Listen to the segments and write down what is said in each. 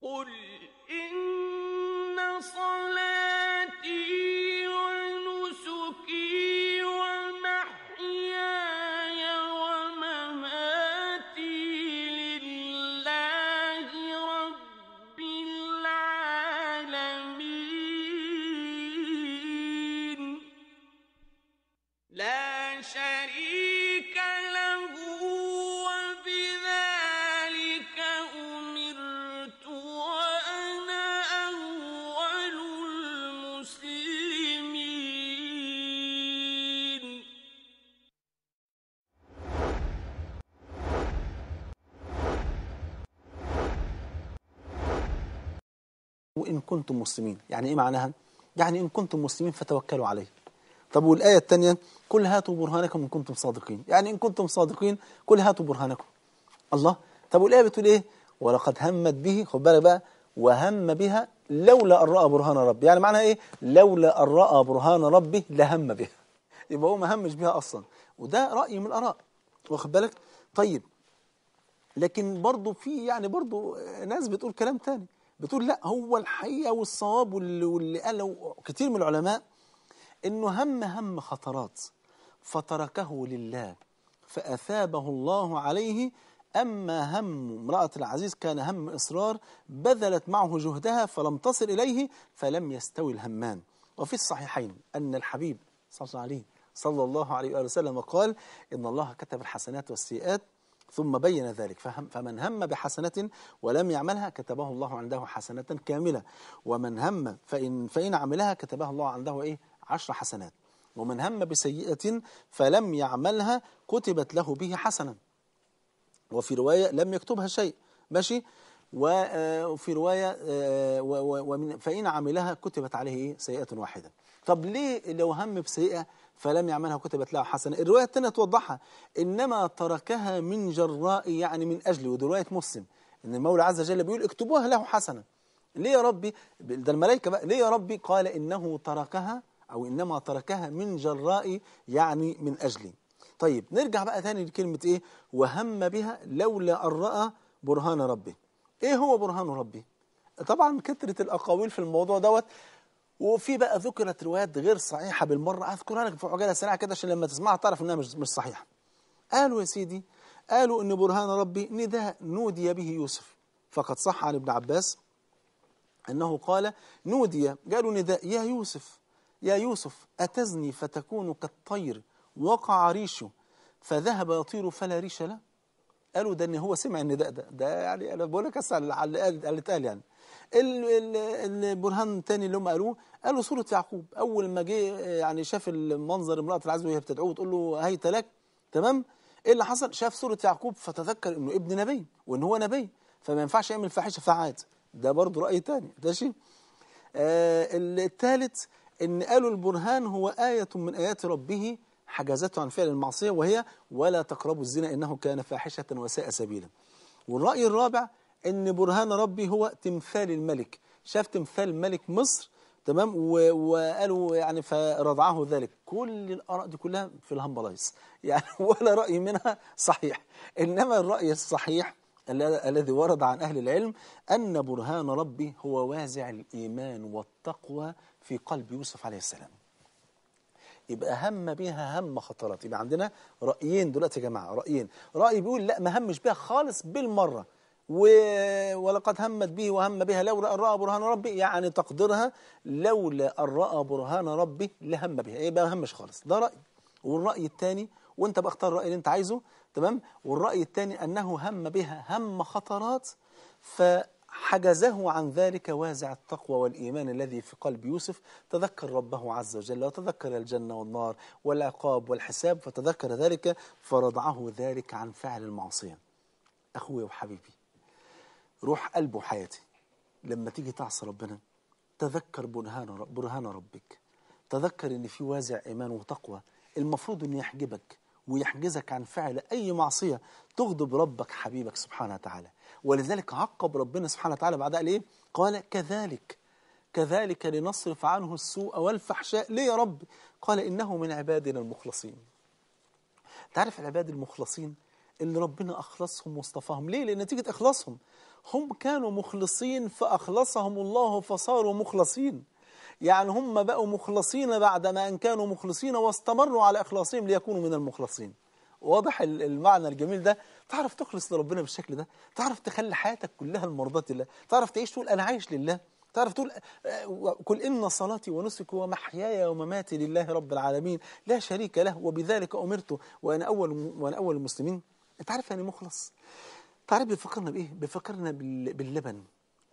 قل كنتم مسلمين يعني إيه معناها يعني إن كنتم مسلمين فتوكلوا عليه طب والآية الثانية كل هاتوا برهانكم إن كنتم صادقين يعني إن كنتم صادقين كل هاتوا برهانكم الله طب والآية بتقول إيه ولقد همت به خد بالك بقى وهم بها لولا أن رأى برهان ربه يعني معناها إيه لولا أن رأى برهان ربه لهم بها يبقى هو ما همش بها أصلا وده رأي من الآراء واخد بالك طيب لكن برضه في يعني برضه ناس بتقول كلام تاني بتقول لا هو الحقيقة والصواب واللي, واللي قاله كتير من العلماء انه هم هم خطرات فتركه لله فأثابه الله عليه أما هم امرأة العزيز كان هم إصرار بذلت معه جهدها فلم تصل إليه فلم يستوي الهمان وفي الصحيحين أن الحبيب صلى الله عليه صلى الله عليه وآله وسلم قال إن الله كتب الحسنات والسيئات ثم بين ذلك فهم فمن هم بحسنة ولم يعملها كتبه الله عنده حسنة كاملة ومن هم فإن, فإن عملها كتبه الله عنده إيه عشر حسنات ومن هم بسيئة فلم يعملها كتبت له به حسنة وفي رواية لم يكتبها شيء ماشي آه، وفي رواية آه، ومن فإن عملها كتبت عليه إيه؟ سيئة واحدة طب ليه لو هم بسيئة فلم يعملها كتبت له حسنة الرواية الثانية توضحها إنما تركها من جراء يعني من أجلي ودي رواية مسلم إن المولى عز وجل بيقول اكتبوها له حسنة ليه يا ربي ده الملائكة بقى ليه يا ربي قال إنه تركها أو إنما تركها من جراء يعني من أجلي طيب نرجع بقى تاني لكلمة إيه وهم بها لولا أن رأى برهان ربه إيه هو برهان ربه طبعا كثرة الأقاويل في الموضوع دوت وفي بقى ذكرت روايات غير صحيحه بالمره اذكرها لك في عجاله سريعه كده عشان لما تسمعها تعرف انها مش مش صحيحه قالوا يا سيدي قالوا ان برهان ربي نداء نودي به يوسف فقد صح عن ابن عباس انه قال نودي قالوا نداء يا يوسف يا يوسف اتزني فتكون كالطير وقع ريشه فذهب يطير فلا ريش له قالوا ده ان هو سمع النداء ده ده يعني انا بقول لك اسال على اللي قال يعني البرهان الثاني اللي هم قالوه قالوا سورة يعقوب أول ما جه آه، يعني شاف المنظر امرأة العز وهي بتدعوه تقول له هيت لك تمام إيه اللي حصل شاف سورة يعقوب فتذكر إنه ابن نبي وإن هو نبي فما ينفعش يعمل فاحشة فعاد ده برضه رأي تاني ماشي آه الثالث إن قالوا البرهان هو آية من آيات ربه حجزته عن فعل المعصية وهي ولا تقربوا الزنا إنه كان فاحشة وساء سبيلا والرأي الرابع ان برهان ربي هو تمثال الملك شاف تمثال ملك مصر تمام وقالوا يعني فرضعه ذلك كل الآراء دي كلها في الهمبلايص يعني ولا رأي منها صحيح إنما الرأي الصحيح الذي ورد عن أهل العلم أن برهان ربي هو وازع الإيمان والتقوى في قلب يوسف عليه السلام يبقى هم بيها هم خطرات يبقى عندنا رأيين دلوقتي يا جماعة رأيين رأي بيقول لا ما همش بيها خالص بالمرة ولقد همت به وهم بها لولا أن رأى برهان ربي يعني تقديرها لولا أن رأى برهان ربي لهم بها إيه بقى همش خالص ده رأي والرأي الثاني وانت بقى اختار الرأي اللي انت عايزه تمام والرأي الثاني أنه هم بها هم خطرات فحجزه عن ذلك وازع التقوى والإيمان الذي في قلب يوسف تذكر ربه عز وجل وتذكر الجنة والنار والعقاب والحساب فتذكر ذلك فرضعه ذلك عن فعل المعصية أخوي وحبيبي روح قلبه حياتي لما تيجي تعصي ربنا تذكر برهان برهان ربك تذكر ان في وازع ايمان وتقوى المفروض انه يحجبك ويحجزك عن فعل أي معصية تغضب ربك حبيبك سبحانه وتعالى ولذلك عقب ربنا سبحانه وتعالى بعد قال إيه؟ قال كذلك كذلك لنصرف عنه السوء والفحشاء ليه يا رب قال إنه من عبادنا المخلصين تعرف العباد المخلصين اللي ربنا أخلصهم واصطفاهم ليه لأن نتيجة إخلاصهم هم كانوا مخلصين فأخلصهم الله فصاروا مخلصين يعني هم بقوا مخلصين بعدما أن كانوا مخلصين واستمروا على إخلاصهم ليكونوا من المخلصين واضح المعنى الجميل ده تعرف تخلص لربنا بالشكل ده تعرف تخلي حياتك كلها لمرضاة الله تعرف تعيش تقول أنا عايش لله تعرف تقول آه، قل إن صلاتي ونسكي ومحياي ومماتي لله رب العالمين لا شريك له وبذلك أمرت وأنا أول, وأنا أول المسلمين أنت عارف يعني مخلص تعرف بيفكرنا بإيه بيفكرنا باللبن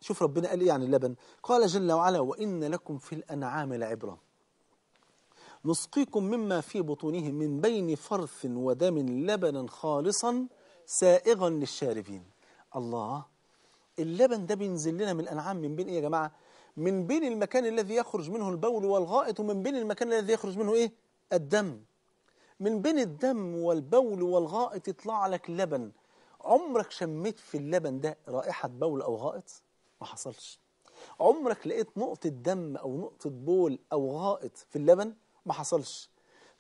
شوف ربنا قال إيه عن اللبن قال جل وعلا وإن لكم في الأنعام لعبرة نسقيكم مما في بطونه من بين فرث ودم لبنا خالصا سائغا للشاربين الله اللبن ده بينزل لنا من الأنعام من بين إيه يا جماعة من بين المكان الذي يخرج منه البول والغائط ومن بين المكان الذي يخرج منه إيه الدم من بين الدم والبول والغائط يطلع لك لبن عمرك شميت في اللبن ده رائحة بول أو غائط؟ ما حصلش عمرك لقيت نقطة دم أو نقطة بول أو غائط في اللبن؟ ما حصلش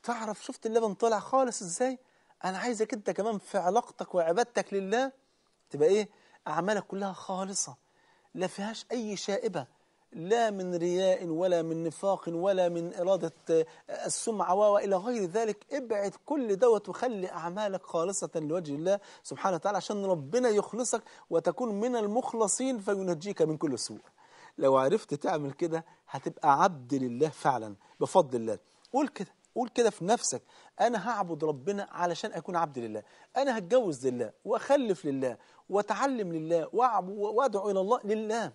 تعرف شفت اللبن طالع خالص إزاي؟ أنا عايزك أنت كمان في علاقتك وعبادتك لله تبقى إيه؟ أعمالك كلها خالصة لا فيهاش أي شائبة لا من رياء ولا من نفاق ولا من إرادة آه، السمعة وإلى غير ذلك ابعد كل دوت وخلي أعمالك خالصة لوجه الله سبحانه وتعالى عشان ربنا يخلصك وتكون من المخلصين فينجيك من كل سوء لو عرفت تعمل كده هتبقى عبد لله فعلا بفضل الله قول كده قول كده في نفسك أنا هعبد ربنا علشان أكون عبد لله أنا هتجوز لله وأخلف لله وأتعلم لله وأدعو إلى الله لله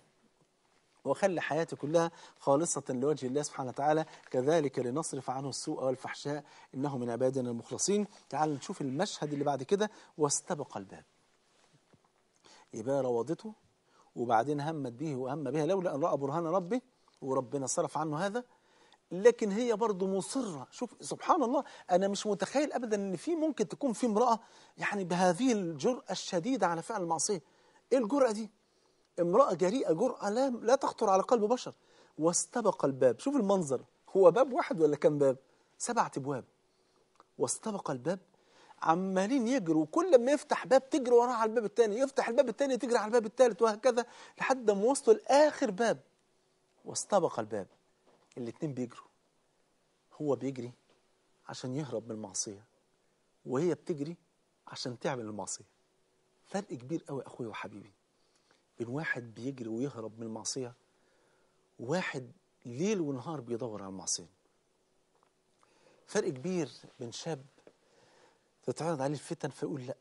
وخلي حياتي كلها خالصة لوجه الله سبحانه وتعالى كذلك لنصرف عنه السوء والفحشاء إنه من عبادنا المخلصين تعال نشوف المشهد اللي بعد كده واستبق الباب يبقى روضته وبعدين همت به وهم بها لولا أن رأى برهان ربه وربنا صرف عنه هذا لكن هي برضه مصرة شوف سبحان الله أنا مش متخيل أبدا أن في ممكن تكون في امرأة يعني بهذه الجرأة الشديدة على فعل المعصية إيه الجرأة دي امرأة جريئة جرأة لا, لا تخطر على قلب بشر واستبق الباب شوف المنظر هو باب واحد ولا كم باب سبعة أبواب واستبق الباب عمالين يجروا كل ما يفتح باب تجري وراه على الباب الثاني يفتح الباب الثاني تجري على الباب الثالث وهكذا لحد ما وصلوا لآخر باب واستبق الباب الاتنين بيجروا هو بيجري عشان يهرب من المعصية وهي بتجري عشان تعمل المعصية فرق كبير قوي أخويا وحبيبي بين واحد بيجري ويهرب من المعصية وواحد ليل ونهار بيدور على المعصية فرق كبير بين شاب تتعرض عليه الفتن فيقول لأ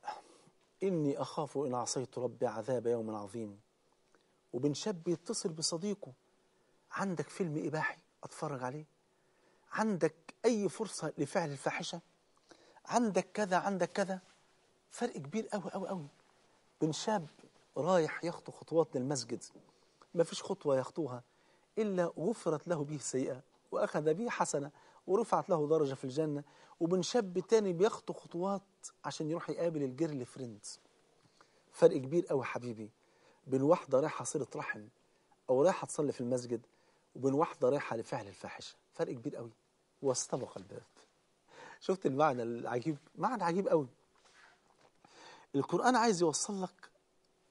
إني أخاف إن عصيت ربي عذاب يوم عظيم وبين شاب يتصل بصديقه عندك فيلم إباحي أتفرج عليه عندك أي فرصة لفعل الفاحشة عندك كذا عندك كذا فرق كبير أوي أوي أوي بين شاب رايح يخطو خطوات للمسجد ما فيش خطوة يخطوها إلا غفرت له به سيئة وأخذ به حسنة ورفعت له درجة في الجنة وبن شاب تاني بيخطو خطوات عشان يروح يقابل الجيرل فريند فرق كبير قوي حبيبي بين واحدة رايحة صلة رحم أو رايحة تصلي في المسجد وبين واحدة رايحة لفعل الفاحشة فرق كبير قوي واستبق الباب شفت المعنى العجيب معنى عجيب قوي القرآن عايز يوصل لك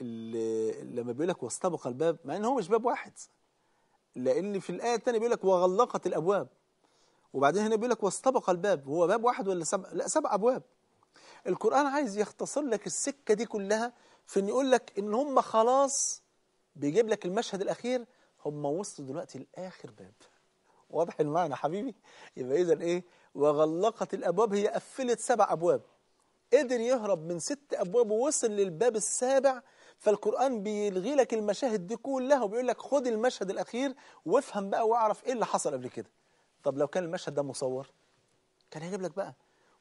لما بيقول لك واستبق الباب مع ان هو مش باب واحد لان في الايه الثانيه بيقول لك وغلقت الابواب وبعدين هنا بيقول لك واستبق الباب هو باب واحد ولا سبع لا سبع ابواب القران عايز يختصر لك السكه دي كلها في ان يقول لك ان هم خلاص بيجيب لك المشهد الاخير هم وصلوا دلوقتي لاخر باب واضح المعنى حبيبي يبقى اذا ايه وغلقت الابواب هي قفلت سبع ابواب قدر يهرب من ست ابواب ووصل للباب السابع فالقرآن بيلغي لك المشاهد دي كلها وبيقول لك خد المشهد الأخير وافهم بقى واعرف إيه اللي حصل قبل كده طب لو كان المشهد ده مصور كان هيجيب لك بقى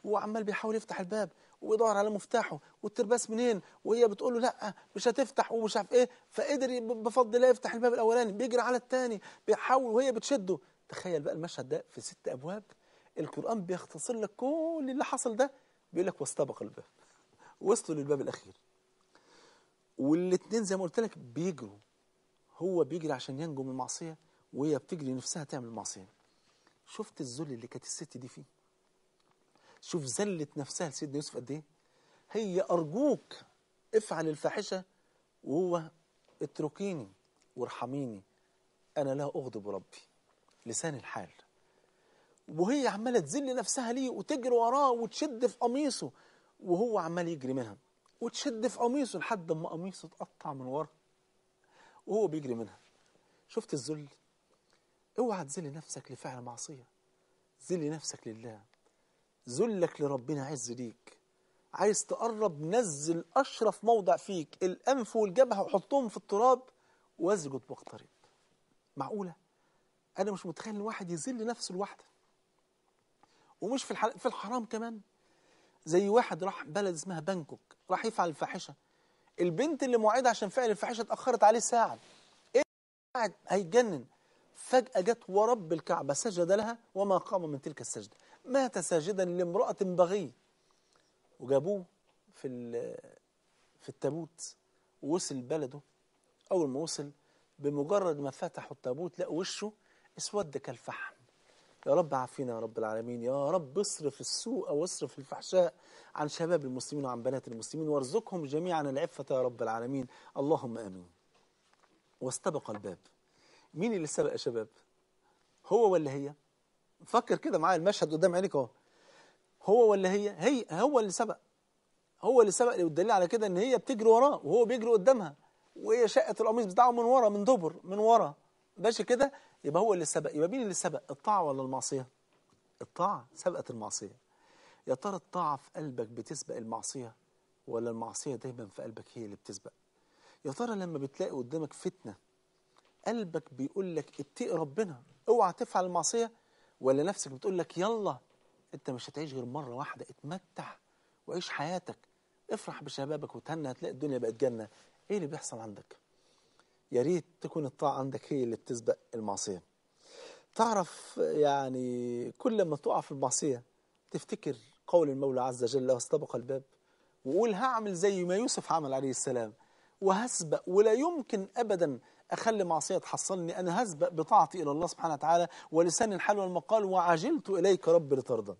وعمال بيحاول يفتح الباب ويدور على مفتاحه والترباس منين وهي بتقول له لا مش هتفتح ومش عارف ايه فقدر بفضل الله يفتح الباب الاولاني بيجري على الثاني بيحاول وهي بتشده تخيل بقى المشهد ده في ست ابواب القران بيختصر لك كل اللي حصل ده بيقول لك واستبق الباب وصلوا للباب الاخير والاثنين زي ما قلت لك بيجروا هو بيجري عشان ينجو من المعصيه وهي بتجري نفسها تعمل معصيه شفت الذل اللي كانت الست دي فيه شوف ذلت نفسها لسيدنا يوسف قد ايه هي ارجوك افعل الفاحشه وهو اتركيني وارحميني انا لا اغضب ربي لسان الحال وهي عماله تذل نفسها ليه وتجري وراه وتشد في قميصه وهو عمال يجري منها وتشد في قميصه لحد ما قميصه اتقطع من ورا وهو بيجري منها شفت الذل اوعى تذل نفسك لفعل معصيه ذل نفسك لله ذلك لربنا عز ليك عايز تقرب نزل اشرف موضع فيك الانف والجبهه وحطهم في التراب واسجد واقترب معقوله انا مش متخيل ان واحد يذل نفسه لوحده ومش في في الحرام كمان زي واحد راح بلد اسمها بانكوك راح يفعل الفاحشه البنت اللي موعدها عشان فعل الفاحشه اتاخرت عليه ساعه ايه قاعد هيتجنن فجاه جت ورب الكعبه سجد لها وما قام من تلك السجده مات ساجدا لامراه بغي وجابوه في في التابوت ووصل بلده اول ما وصل بمجرد ما فتحوا التابوت لقوا وشه اسود كالفحم يا رب عافينا يا رب العالمين يا رب اصرف السوء واصرف الفحشاء عن شباب المسلمين وعن بنات المسلمين وارزقهم جميعا العفة يا رب العالمين اللهم آمين واستبق الباب مين اللي سبق يا شباب هو ولا هي فكر كده معايا المشهد قدام عينيك اهو هو ولا هي هي هو اللي سبق هو اللي سبق والدليل على كده ان هي بتجري وراه وهو بيجري قدامها وهي شقت القميص بتاعه من ورا من دبر من ورا ماشي كده يبقى هو اللي سبق يبقى مين اللي سبق الطاعة ولا المعصية الطاعة سبقت المعصية يا ترى الطاعة في قلبك بتسبق المعصية ولا المعصية دايما في قلبك هي اللي بتسبق يا ترى لما بتلاقي قدامك فتنة قلبك بيقول لك اتقي ربنا اوعى تفعل المعصية ولا نفسك بتقول لك يلا انت مش هتعيش غير مرة واحدة اتمتع وعيش حياتك افرح بشبابك وتهنى هتلاقي الدنيا بقت جنة ايه اللي بيحصل عندك يا ريت تكون الطاعة عندك هي اللي بتسبق المعصية تعرف يعني كل ما تقع في المعصية تفتكر قول المولى عز وجل واستبق الباب وقول هعمل زي ما يوسف عمل عليه السلام وهسبق ولا يمكن أبدا أخلي معصية تحصلني أنا هسبق بطاعتي إلى الله سبحانه وتعالى ولسان الحال والمقال وعجلت إليك رب لترضى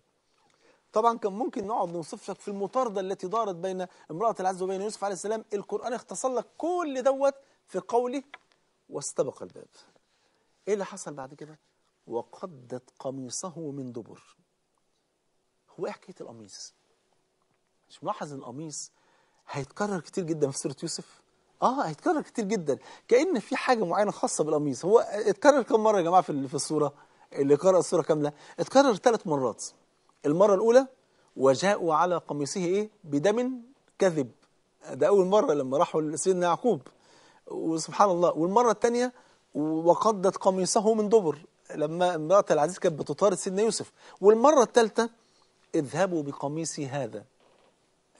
طبعا كان ممكن نقعد نوصف لك في المطاردة التي دارت بين امرأة العز وبين يوسف عليه السلام القرآن اختصر لك كل دوت في قوله واستبق الباب ايه اللي حصل بعد كده وقدت قميصه من دبر هو ايه حكايه القميص مش ملاحظ ان القميص هيتكرر كتير جدا في سوره يوسف اه هيتكرر كتير جدا كان في حاجه معينه خاصه بالقميص هو اتكرر كم مره يا جماعه في في السوره اللي قرأ السوره كامله اتكرر ثلاث مرات المره الاولى وجاءوا على قميصه ايه بدم كذب ده اول مره لما راحوا لسيدنا يعقوب وسبحان الله والمرة الثانية وقضت قميصه من دبر لما امرأة العزيز كانت بتطارد سيدنا يوسف والمرة الثالثة اذهبوا بقميصي هذا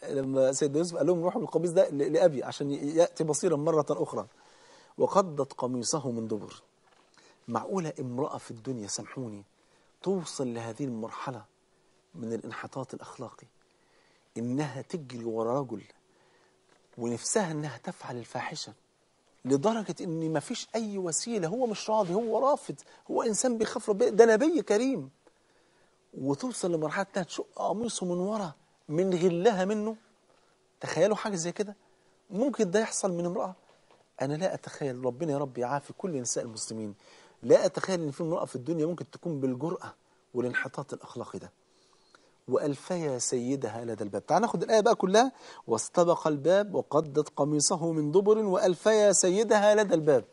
لما سيدنا يوسف قال لهم روحوا بالقميص ده لأبي عشان يأتي بصيرا مرة أخرى وقضت قميصه من دبر معقولة امرأة في الدنيا سامحوني توصل لهذه المرحلة من الانحطاط الأخلاقي إنها تجري ورا رجل ونفسها إنها تفعل الفاحشة لدرجة ان مفيش اي وسيلة هو مش راضي هو رافض هو انسان بيخاف ربنا ده نبي كريم وتوصل لمرحلة انها تشق قميصه من ورا من غلها منه تخيلوا حاجة زي كده ممكن ده يحصل من امرأة انا لا اتخيل ربنا يا رب يعافي كل نساء المسلمين لا اتخيل ان في امرأة في الدنيا ممكن تكون بالجرأة والانحطاط الاخلاقي ده وألفيا سيدها لدى الباب تعال ناخد الآية بقى كلها واستبق الباب وقدت قميصه من دبر وألفيا سيدها لدى الباب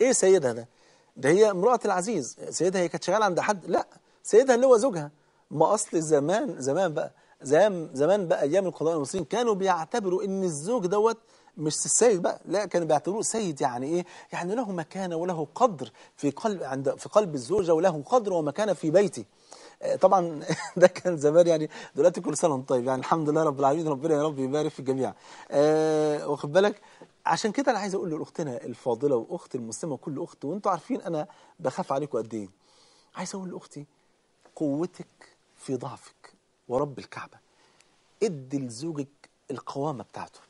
إيه سيدها ده؟ ده هي امرأة العزيز سيدها هي كانت شغالة عند حد لا سيدها اللي هو زوجها ما أصل زمان زمان بقى زمان, زمان بقى أيام القضاء المصريين كانوا بيعتبروا إن الزوج دوت مش السيد بقى لا كانوا بيعتبروه سيد يعني ايه يعني له مكانه وله قدر في قلب عند في قلب الزوجه وله قدر ومكانه في بيتي آه، طبعا ده كان زمان يعني دلوقتي كل سنه وانتم طيب يعني الحمد لله رب العالمين ربنا يا رب يبارك في الجميع آه، واخد بالك عشان كده انا عايز اقول لاختنا الفاضله واخت المسلمه وكل اخت وانتم عارفين انا بخاف عليكم قد ايه عايز اقول لاختي قوتك في ضعفك ورب الكعبه ادي لزوجك القوامه بتاعته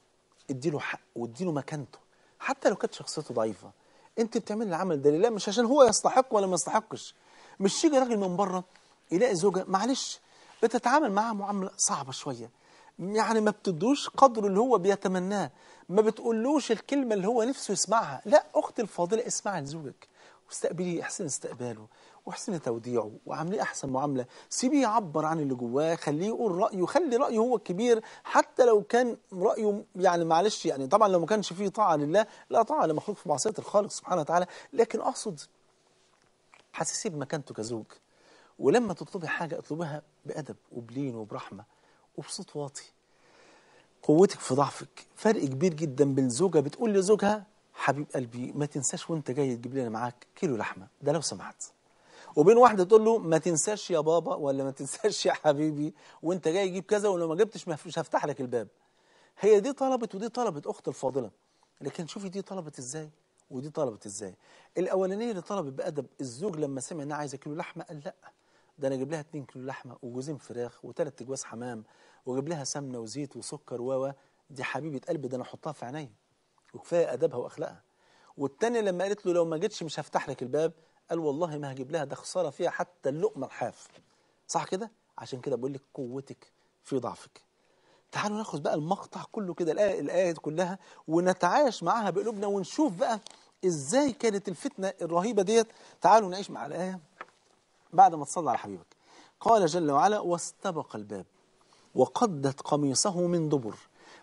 ادي له حق وادي له مكانته حتى لو كانت شخصيته ضعيفه انت بتعمل العمل ده لله مش عشان هو يستحق ولا ما يستحقش مش يجي راجل من بره يلاقي زوجة معلش بتتعامل معها معاملة صعبة شوية يعني ما بتدوش قدر اللي هو بيتمناه ما بتقولوش الكلمة اللي هو نفسه يسمعها لا أختي الفاضلة اسمعي لزوجك واستقبلي احسن استقباله واحسن توديعه وعامليه احسن معامله سيبيه يعبر عن اللي جواه خليه يقول رايه خلي رايه هو الكبير حتى لو كان رايه يعني معلش يعني طبعا لو ما كانش فيه طاعه لله لا طاعه لمخلوق في معصيه الخالق سبحانه وتعالى لكن اقصد حسسيه بمكانته كزوج ولما تطلبي حاجة اطلبها بأدب وبلين وبرحمة وبصوت واطي قوتك في ضعفك فرق كبير جدا بين زوجة بتقول لزوجها حبيب قلبي ما تنساش وانت جاي تجيب لنا معاك كيلو لحمة ده لو سمحت وبين واحدة تقول له ما تنساش يا بابا ولا ما تنساش يا حبيبي وانت جاي تجيب كذا ولو ما جبتش مش هفتح لك الباب هي دي طلبت ودي طلبت أخت الفاضلة لكن شوفي دي طلبت ازاي ودي طلبت ازاي الاولانيه اللي طلبت بادب الزوج لما سمع انها عايزه كيلو لحمه قال لا ده انا اجيب لها 2 كيلو لحمه وجوزين فراخ وثلاث اجواز حمام واجيب لها سمنه وزيت وسكر و دي حبيبه قلبي ده انا احطها في عينيا وكفايه ادبها واخلاقها والتاني لما قالت له لو ما جيتش مش هفتح لك الباب قال والله ما هجيب لها ده خساره فيها حتى اللقمه الحاف صح كده عشان كده بقول لك قوتك في ضعفك تعالوا ناخد بقى المقطع كله كده الايه الايه كلها ونتعايش معاها بقلوبنا ونشوف بقى ازاي كانت الفتنه الرهيبه ديت تعالوا نعيش مع الايه بعد ما تصلى على حبيبك قال جل وعلا واستبق الباب وقدت قميصه من دبر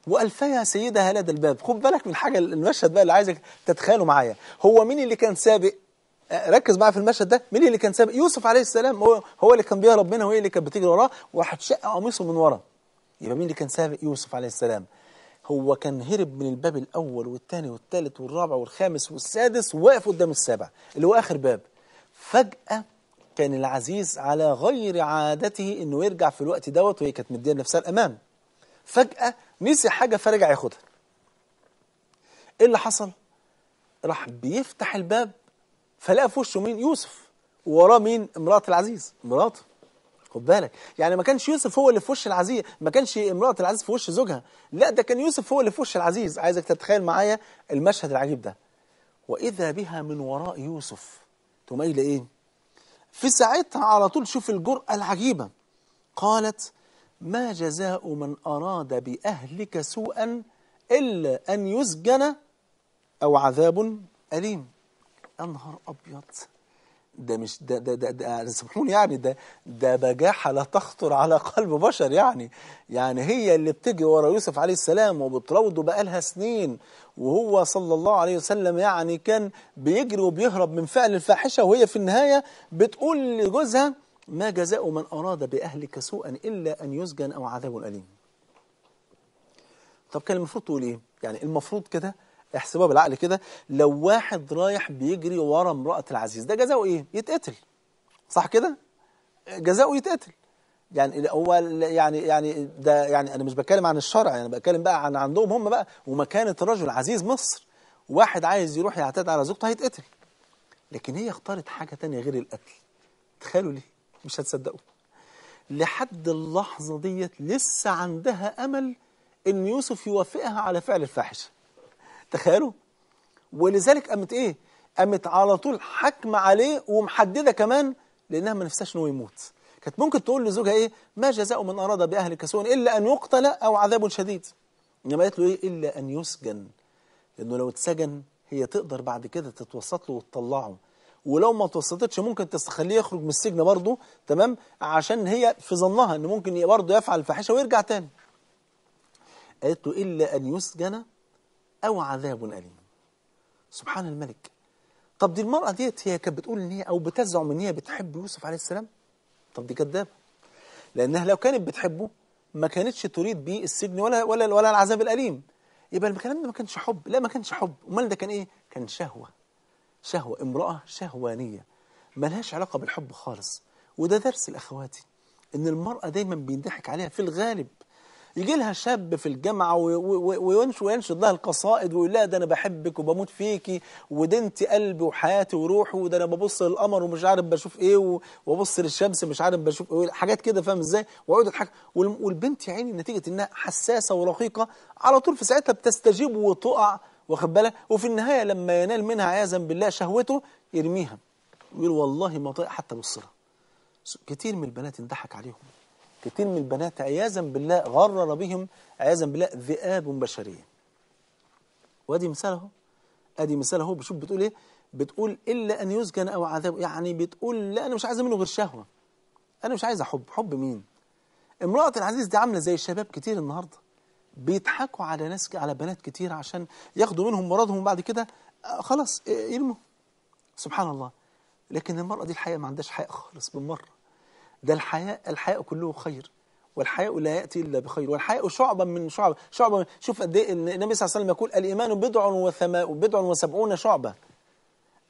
وألفيها سيدها لدى الباب خد بالك من حاجة المشهد بقى اللي عايزك تتخيله معايا هو مين اللي كان سابق آه، ركز معايا في المشهد ده مين اللي كان سابق يوسف عليه السلام هو هو اللي كان بيهرب منها وهي اللي كانت بتجري وراه شق قميصه من ورا يبقى مين اللي كان سابق يوسف عليه السلام هو كان هرب من الباب الأول والثاني والثالث والرابع والخامس والسادس وواقف قدام السابع اللي هو آخر باب فجأة كان العزيز على غير عادته انه يرجع في الوقت دوت وهي كانت مديه نفسها الامان فجاه نسي حاجه فرجع ياخدها ايه اللي حصل راح بيفتح الباب فلقى في وشه مين يوسف ووراه مين امراه العزيز مراته خد بالك يعني ما كانش يوسف هو اللي في وش العزيز ما كانش امراه العزيز في وش زوجها لا ده كان يوسف هو اللي في وش العزيز عايزك تتخيل معايا المشهد العجيب ده واذا بها من وراء يوسف تقوم قايله ايه في ساعتها على طول شوف الجرأة العجيبة قالت ما جزاء من أراد بأهلك سوءا إلا أن يسجن أو عذاب أليم أنهر أبيض ده مش ده ده ده, ده يعني سامحوني يعني ده ده بجاحه لا تخطر على قلب بشر يعني يعني هي اللي بتجي ورا يوسف عليه السلام وبتراوده بقالها سنين وهو صلى الله عليه وسلم يعني كان بيجري وبيهرب من فعل الفاحشه وهي في النهايه بتقول لجوزها ما جزاء من اراد باهلك سوءا الا ان يسجن او عذاب اليم. طب كان المفروض تقول ايه؟ يعني المفروض كده احسبها بالعقل كده لو واحد رايح بيجري ورا امرأة العزيز ده جزاؤه ايه؟ يتقتل صح كده؟ جزاؤه يتقتل يعني هو يعني يعني ده يعني انا مش بتكلم عن الشرع يعني بتكلم بقى عن عندهم هم بقى ومكانه الرجل عزيز مصر واحد عايز يروح يعتدي على زوجته هيتقتل لكن هي اختارت حاجه تانية غير القتل تخيلوا ليه مش هتصدقوا لحد اللحظه ديت لسه عندها امل ان يوسف يوافقها على فعل الفاحشه تخيلوا ولذلك قامت ايه قامت على طول حاكمه عليه ومحدده كمان لانها ما نفسهاش انه يموت كانت ممكن تقول لزوجها ايه ما جزاء من اراد باهلك سوء الا ان يقتل او عذاب شديد انما قالت له ايه الا ان يسجن لانه لو اتسجن هي تقدر بعد كده تتوسط له وتطلعه ولو ما توسطتش ممكن تخليه يخرج من السجن برضه تمام عشان هي في ظنها ان ممكن برضه يفعل الفاحشه ويرجع تاني قالت له الا ان يسجن أو عذاب أليم سبحان الملك طب دي المرأة ديت هي كانت بتقول إن هي أو بتزعم إن هي بتحب يوسف عليه السلام طب دي كذابة لأنها لو كانت بتحبه ما كانتش تريد بيه السجن ولا ولا ولا العذاب الأليم يبقى الكلام ده ما كانش حب لا ما كانش حب امال ده كان ايه كان شهوه شهوه امراه شهوانيه ملهاش علاقه بالحب خالص وده درس لاخواتي ان المراه دايما بينضحك عليها في الغالب يجي لها شاب في الجامعة وينشد لها القصائد ويقول لها ده أنا بحبك وبموت فيكي وده أنت قلبي وحياتي وروحي وده أنا ببص للقمر ومش عارف بشوف إيه وببص للشمس مش عارف بشوف إيه حاجات كده فاهم إزاي ويقعد يضحك والبنت يا عيني نتيجة إنها حساسة ورقيقة على طول في ساعتها بتستجيب وتقع واخد بالك وفي النهاية لما ينال منها عياذا بالله شهوته يرميها يقول والله ما طيق حتى بالصلة كتير من البنات انضحك عليهم كتير من البنات عياذا بالله غرر بهم عياذا بالله ذئاب بشرية وادي مثال اهو ادي مثال اهو بشوف بتقول ايه بتقول الا ان يسجن او عذاب يعني بتقول لا انا مش عايزه منه غير شهوه انا مش عايزه حب حب مين امراه العزيز دي عامله زي الشباب كتير النهارده بيضحكوا على ناس على بنات كتير عشان ياخدوا منهم مرادهم وبعد كده آه، خلاص آه، يرموا سبحان الله لكن المرأة دي الحقيقة ما عندهاش حق خالص بالمرة ده الحياء الحياء كله خير والحياء لا يأتي إلا بخير والحياء شعبا من شعب شعبا من شوف قد ايه النبي صلى الله عليه وسلم يقول الإيمان بضع وثما بضع وسبعون شعبة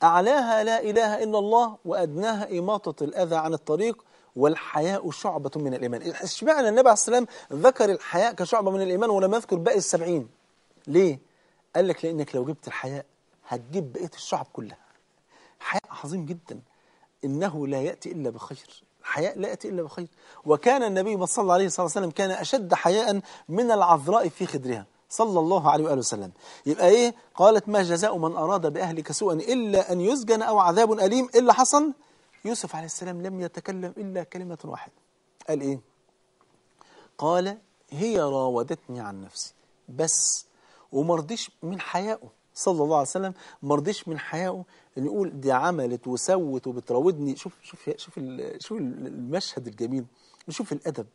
أعلاها لا إله إلا الله وأدناها إماطة الأذى عن الطريق والحياء شعبة من الإيمان اشمعنى النبي عليه وسلم ذكر الحياء كشعبة من الإيمان ولم يذكر باقي السبعين ليه؟ قال لك لأنك لو جبت الحياء هتجيب بقية الشعب كلها حياء عظيم جدا إنه لا يأتي إلا بخير الحياء لا يأتي إلا بخير وكان النبي صلى الله عليه وسلم كان أشد حياء من العذراء في خدرها صلى الله عليه وآله وسلم يبقى إيه قالت ما جزاء من أراد بأهلك سوءا إلا أن يسجن أو عذاب أليم إلا حصل يوسف عليه السلام لم يتكلم إلا كلمة واحدة قال إيه قال هي راودتني عن نفسي بس ومرضيش من حيائه صلى الله عليه وسلم ما رضيش من حيائه ان يقول دي عملت وسوت وبتراودني شوف شوف شوف شوف المشهد الجميل وشوف الادب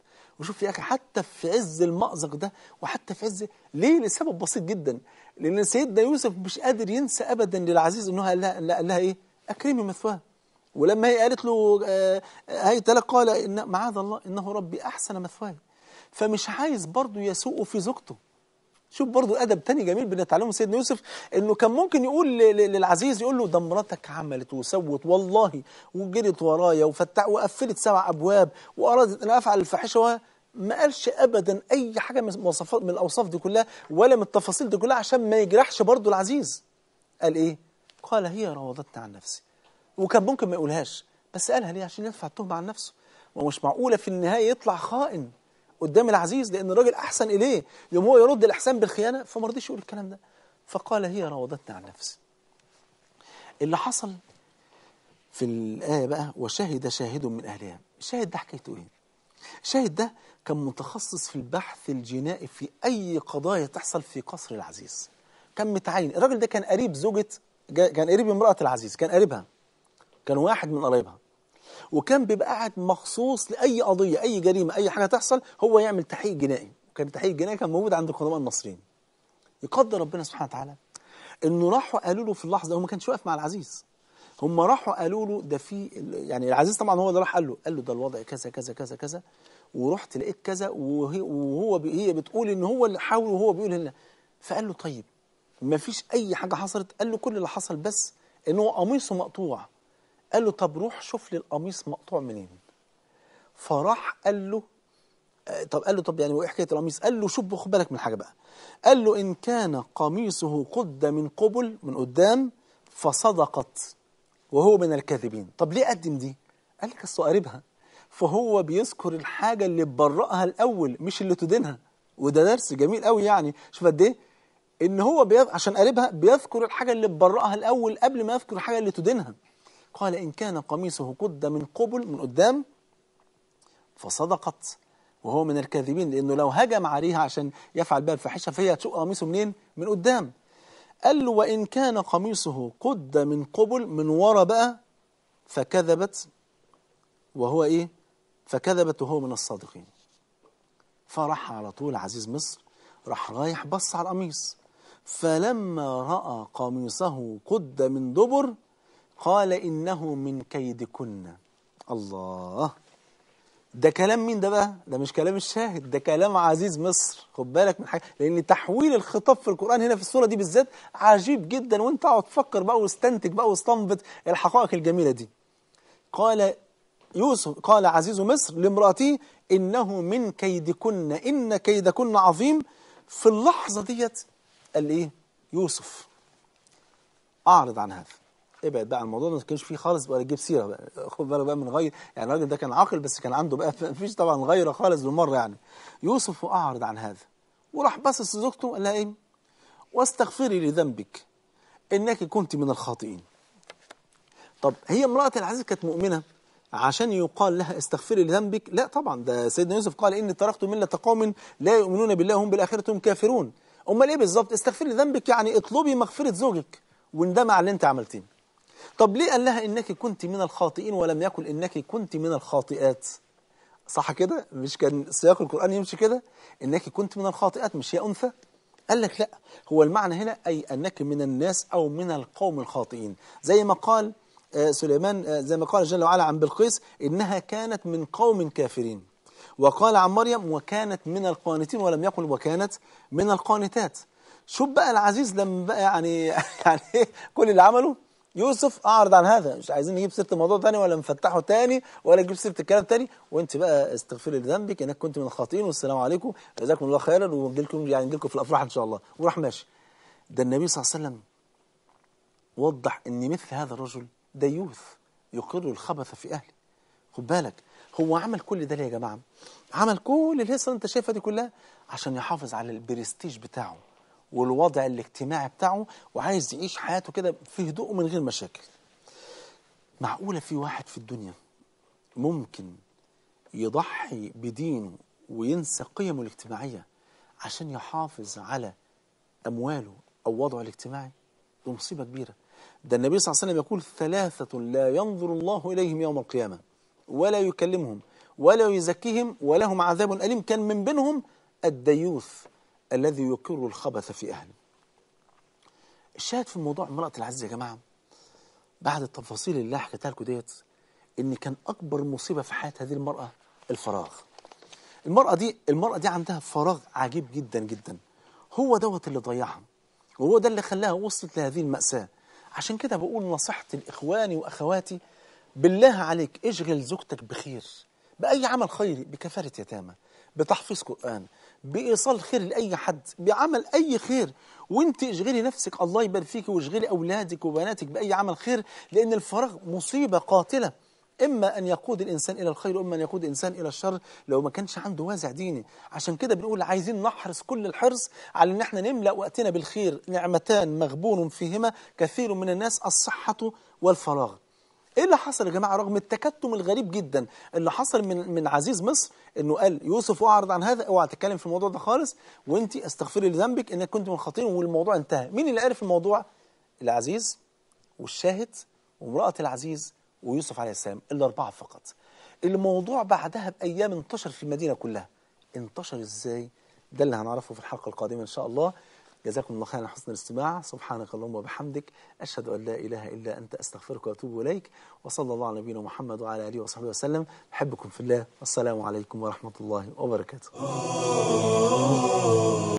وشوف يا اخي حتى في عز المأزق ده وحتى في عز ليه لسبب بسيط جدا لان سيدنا يوسف مش قادر ينسى ابدا للعزيز انها قال لها قال لها ايه اكرمي مثواه ولما هي قالت له آه، هيت لك قال ان معاذ الله انه ربي احسن مثواي فمش عايز برضه يسوء في زوجته شوف برضو أدب تاني جميل بنتعلمه سيدنا يوسف إنه كان ممكن يقول للعزيز يقول له ده مراتك عملت وسوت والله وجرت ورايا وفتح وقفلت سبع أبواب وأرادت أن أفعل الفاحشة ما قالش ابدا اي حاجه من مواصفات من الاوصاف دي كلها ولا من التفاصيل دي كلها عشان ما يجرحش برضه العزيز قال ايه قال هي راودتني عن نفسي وكان ممكن ما يقولهاش بس قالها ليه عشان ينفع التهمه عن نفسه ومش معقوله في النهايه يطلع خائن قدام العزيز لأن الراجل أحسن إليه يوم هو يرد الإحسان بالخيانة فما رضيش يقول الكلام ده فقال هي راودتني عن نفسي اللي حصل في الآية بقى وشهد شاهد من أهلها الشاهد ده حكايته إيه الشاهد ده كان متخصص في البحث الجنائي في أي قضايا تحصل في قصر العزيز كان متعين الراجل ده كان قريب زوجة كان قريب امرأة العزيز كان قريبها كان واحد من قرايبها وكان بيبقى قاعد مخصوص لاي قضيه اي جريمه اي حاجه تحصل هو يعمل تحقيق جنائي وكان التحقيق الجنائي كان موجود عند القدماء المصريين يقدر ربنا سبحانه وتعالى انه راحوا قالوا له في اللحظه هو ما كانش واقف مع العزيز هم راحوا قالوا له ده في يعني العزيز طبعا هو اللي راح قال له قال له ده الوضع كذا كذا كذا كذا ورحت لقيت كذا وهي وهو هي بتقول ان هو اللي حاول وهو بيقول هنا فقال له طيب ما فيش اي حاجه حصلت قال له كل اللي حصل بس ان هو قميصه مقطوع قال له طب روح شوف لي القميص مقطوع منين فراح قال له آه، طب قال له طب يعني وايه حكايه القميص قال له شوف خد بالك من حاجه بقى قال له ان كان قميصه قد من قبل من قدام فصدقت وهو من الكاذبين طب ليه قدم دي قال لك قريبها فهو بيذكر الحاجه اللي تبرأها الاول مش اللي تدينها وده درس جميل قوي يعني شوف قد ايه ان هو بيض... عشان قريبها بيذكر الحاجه اللي تبرأها الاول قبل ما يذكر الحاجه اللي تدينها قال إن كان قميصه قد من قبل من قدام فصدقت وهو من الكاذبين لأنه لو هجم عليها عشان يفعل بها الفاحشة فهي هتشق قميصه منين؟ من قدام قال له وإن كان قميصه قد من قبل من ورا بقى فكذبت وهو إيه؟ فكذبت وهو من الصادقين فراح على طول عزيز مصر راح رايح بص على القميص فلما رأى قميصه قد من دبر قال إنه من كيدكن الله ده كلام مين ده بقى ده مش كلام الشاهد ده كلام عزيز مصر خد بالك من حاجه لان تحويل الخطاب في القران هنا في السوره دي بالذات عجيب جدا وانت اقعد تفكر بقى واستنتج بقى واستنبط الحقائق الجميله دي قال يوسف قال عزيز مصر لامراته انه من كيدكن ان كيدكن عظيم في اللحظه ديت قال ايه يوسف اعرض عن هذا ابعد بقى عن الموضوع ما تكلمش فيه خالص بقى تجيب سيره بقى خد بالك بقى من غير يعني الراجل ده كان عاقل بس كان عنده بقى ما فيش طبعا غيره خالص بالمره يعني يوسف اعرض عن هذا وراح بس لزوجته قال لها ايه واستغفري لذنبك انك كنت من الخاطئين طب هي امراه العزيز كانت مؤمنه عشان يقال لها استغفري لذنبك لا طبعا ده سيدنا يوسف قال اني تركت مله قوم لا يؤمنون بالله هم بالاخره هم كافرون امال ايه بالظبط استغفري لذنبك يعني اطلبي مغفره زوجك واندمي على اللي انت عملتيه طب ليه قال لها إنك كنت من الخاطئين ولم يقل إنك كنت من الخاطئات صح كده مش كان سياق القرآن يمشي كده إنك كنت من الخاطئات مش يا أنثى قال لك لا هو المعنى هنا أي أنك من الناس أو من القوم الخاطئين زي ما قال آه، سليمان آه، زي ما قال جل وعلا عن بلقيس إنها كانت من قوم كافرين وقال عن مريم وكانت من القانتين ولم يقل وكانت من القانتات شوف بقى العزيز لما بقى يعني يعني إيه، كل اللي عمله يوسف اعرض عن هذا مش عايزين نجيب سيره الموضوع ثاني ولا نفتحه ثاني ولا نجيب سيره الكلام ثاني وانت بقى استغفري لذنبك انك كنت من الخاطئين والسلام عليكم جزاكم الله خيرا ونجي لكم يعني نجي لكم في الافراح ان شاء الله وراح ماشي ده النبي صلى الله عليه وسلم وضح ان مثل هذا الرجل ديوث يقر الخبث في اهله خد بالك هو عمل كل ده ليه يا جماعه عمل كل الهيصه اللي انت شايفها دي كلها عشان يحافظ على البرستيج بتاعه والوضع الاجتماعي بتاعه وعايز يعيش حياته كده في هدوء من غير مشاكل معقولة في واحد في الدنيا ممكن يضحي بدينه وينسى قيمه الاجتماعية عشان يحافظ على أمواله أو وضعه الاجتماعي دي مصيبة كبيرة ده النبي صلى الله عليه وسلم يقول ثلاثة لا ينظر الله إليهم يوم القيامة ولا يكلمهم ولا يزكيهم ولهم عذاب أليم كان من بينهم الديوث الذي يقر الخبث في أهله الشاهد في موضوع امرأة العزيز يا جماعة بعد التفاصيل اللي حكيتها لكم ديت إن كان أكبر مصيبة في حياة هذه المرأة الفراغ المرأة دي المرأة دي عندها فراغ عجيب جدا جدا هو دوت اللي ضيعها وهو ده اللي خلاها وصلت لهذه المأساة عشان كده بقول نصيحتي لإخواني وأخواتي بالله عليك اشغل زوجتك بخير بأي عمل خيري بكفارة يتامى بتحفيظ قرآن بايصال خير لاي حد بعمل اي خير وانت اشغلي نفسك الله يبارك فيك واشغلي اولادك وبناتك باي عمل خير لان الفراغ مصيبه قاتله اما ان يقود الانسان الى الخير واما ان يقود الانسان الى الشر لو ما كانش عنده وازع ديني عشان كده بنقول عايزين نحرص كل الحرص على ان احنا نملا وقتنا بالخير نعمتان مغبون فيهما كثير من الناس الصحه والفراغ ايه اللي حصل يا جماعه رغم التكتم الغريب جدا اللي حصل من من عزيز مصر انه قال يوسف اعرض عن هذا اوعى تتكلم في الموضوع ده خالص وانت استغفري لذنبك انك كنت من الخاطئين والموضوع انتهى مين اللي عرف الموضوع العزيز والشاهد وامراه العزيز ويوسف عليه السلام الاربعه فقط الموضوع بعدها بايام انتشر في المدينه كلها انتشر ازاي ده اللي هنعرفه في الحلقه القادمه ان شاء الله جزاكم الله خيرا حسن الاستماع سبحانك اللهم وبحمدك أشهد أن لا إله إلا أنت أستغفرك وأتوب إليك وصلى الله على نبينا محمد وعلى آله وصحبه وسلم أحبكم في الله والسلام عليكم ورحمة الله وبركاته